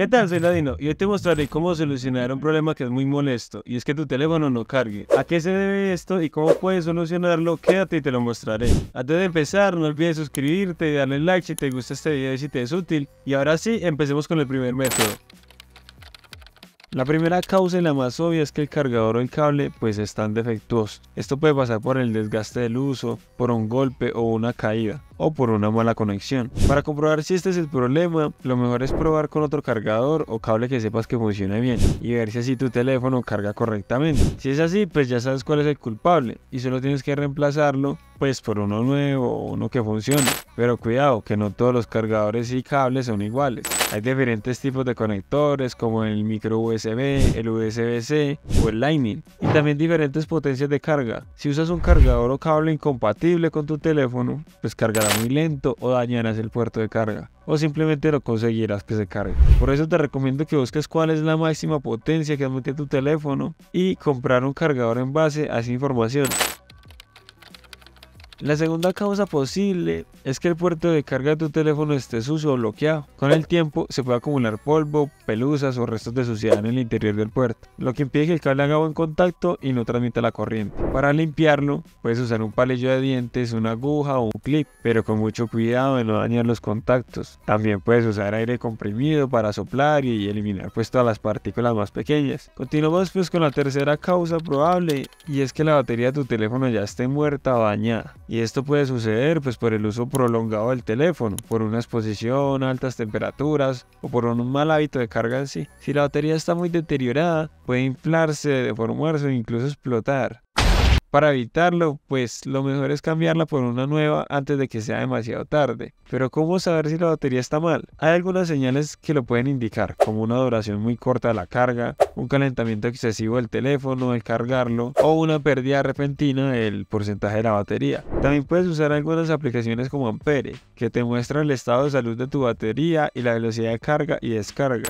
¿Qué tal? Soy Ladino y hoy te mostraré cómo solucionar un problema que es muy molesto y es que tu teléfono no cargue. ¿A qué se debe esto y cómo puedes solucionarlo? Quédate y te lo mostraré. Antes de empezar no olvides suscribirte, y darle like si te gusta este video y si te es útil. Y ahora sí, empecemos con el primer método. La primera causa y la más obvia es que el cargador o el cable pues están defectuosos. Esto puede pasar por el desgaste del uso, por un golpe o una caída o por una mala conexión. Para comprobar si este es el problema, lo mejor es probar con otro cargador o cable que sepas que funcione bien y ver si así tu teléfono carga correctamente. Si es así, pues ya sabes cuál es el culpable y solo tienes que reemplazarlo pues por uno nuevo o uno que funcione. Pero cuidado, que no todos los cargadores y cables son iguales. Hay diferentes tipos de conectores como el micro USB, el USB-C o el Lightning y también diferentes potencias de carga. Si usas un cargador o cable incompatible con tu teléfono, pues cargará muy lento o dañarás el puerto de carga o simplemente lo conseguirás que se cargue. Por eso te recomiendo que busques cuál es la máxima potencia que admite tu teléfono y comprar un cargador en base a esa información. La segunda causa posible es que el puerto de carga de tu teléfono esté sucio o bloqueado. Con el tiempo se puede acumular polvo, pelusas o restos de suciedad en el interior del puerto, lo que impide que el cable haga buen contacto y no transmita la corriente. Para limpiarlo, puedes usar un palillo de dientes, una aguja o un clip, pero con mucho cuidado de no dañar los contactos. También puedes usar aire comprimido para soplar y eliminar pues, todas las partículas más pequeñas. Continuamos pues con la tercera causa probable y es que la batería de tu teléfono ya esté muerta o dañada. Y esto puede suceder pues, por el uso prolongado del teléfono, por una exposición a altas temperaturas o por un mal hábito de carga en sí. Si la batería está muy deteriorada, puede inflarse, deformarse o incluso explotar. Para evitarlo, pues lo mejor es cambiarla por una nueva antes de que sea demasiado tarde. Pero ¿cómo saber si la batería está mal? Hay algunas señales que lo pueden indicar, como una duración muy corta de la carga, un calentamiento excesivo del teléfono al cargarlo o una pérdida repentina del porcentaje de la batería. También puedes usar algunas aplicaciones como Ampere, que te muestra el estado de salud de tu batería y la velocidad de carga y descarga.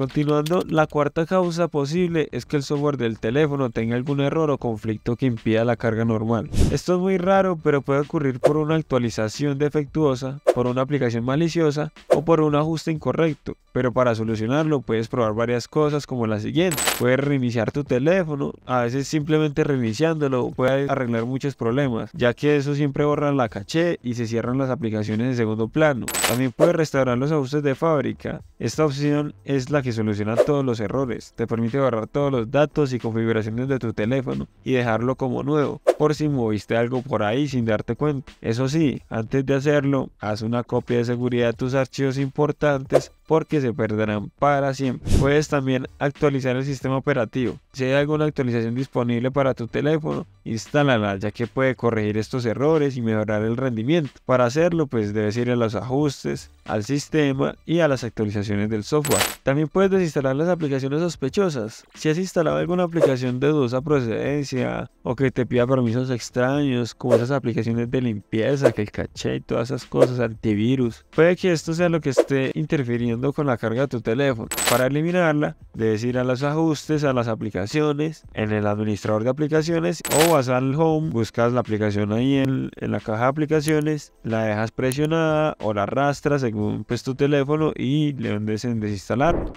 Continuando, la cuarta causa posible es que el software del teléfono tenga algún error o conflicto que impida la carga normal. Esto es muy raro, pero puede ocurrir por una actualización defectuosa, por una aplicación maliciosa o por un ajuste incorrecto, pero para solucionarlo puedes probar varias cosas como la siguiente. Puedes reiniciar tu teléfono, a veces simplemente reiniciándolo puede arreglar muchos problemas, ya que eso siempre borra la caché y se cierran las aplicaciones en segundo plano. También puedes restaurar los ajustes de fábrica. Esta opción es la que soluciona todos los errores, te permite borrar todos los datos y configuraciones de tu teléfono y dejarlo como nuevo, por si moviste algo por ahí sin darte cuenta. Eso sí, antes de hacerlo, haz una copia de seguridad de tus archivos importantes porque se perderán para siempre. Puedes también actualizar el sistema operativo. Si hay alguna actualización disponible para tu teléfono, instálala ya que puede corregir estos errores y mejorar el rendimiento. Para hacerlo, pues debes ir a los ajustes, al sistema y a las actualizaciones del software. También puedes desinstalar las aplicaciones sospechosas. Si has instalado alguna aplicación de dudosa procedencia o que te pida permisos extraños, como esas aplicaciones de limpieza, que el caché y todas esas cosas, antivirus, puede que esto sea lo que esté interfiriendo con la carga de tu teléfono. Para eliminarla, debes ir a los ajustes, a las aplicaciones, en el administrador de aplicaciones o vas al home, buscas la aplicación ahí en, la caja de aplicaciones, la dejas presionada o la arrastras pues, tu teléfono y le mandes en desinstalar.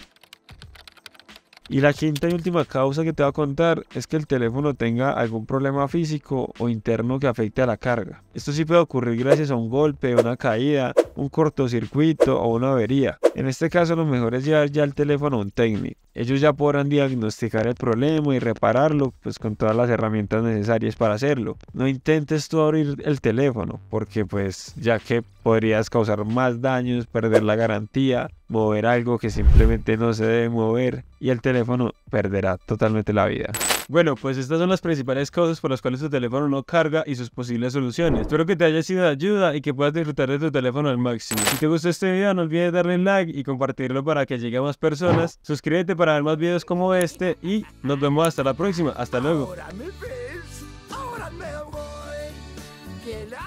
Y la quinta y última causa que te va a contar es que el teléfono tenga algún problema físico o interno que afecte a la carga. Esto sí puede ocurrir gracias a un golpe, una caída un cortocircuito o una avería. En este caso lo mejor es llevar ya el teléfono a un técnico. Ellos ya podrán diagnosticar el problema y repararlo pues con todas las herramientas necesarias para hacerlo. No intentes tú abrir el teléfono porque pues ya que podrías causar más daños, perder la garantía, mover algo que simplemente no se debe mover y el teléfono perderá totalmente la vida. Bueno, pues estas son las principales cosas por las cuales tu teléfono no carga y sus posibles soluciones. Espero que te haya sido de ayuda y que puedas disfrutar de tu teléfono al máximo. Si te gustó este video, no olvides darle like y compartirlo para que llegue a más personas. Suscríbete para ver más videos como este y nos vemos hasta la próxima. Hasta luego.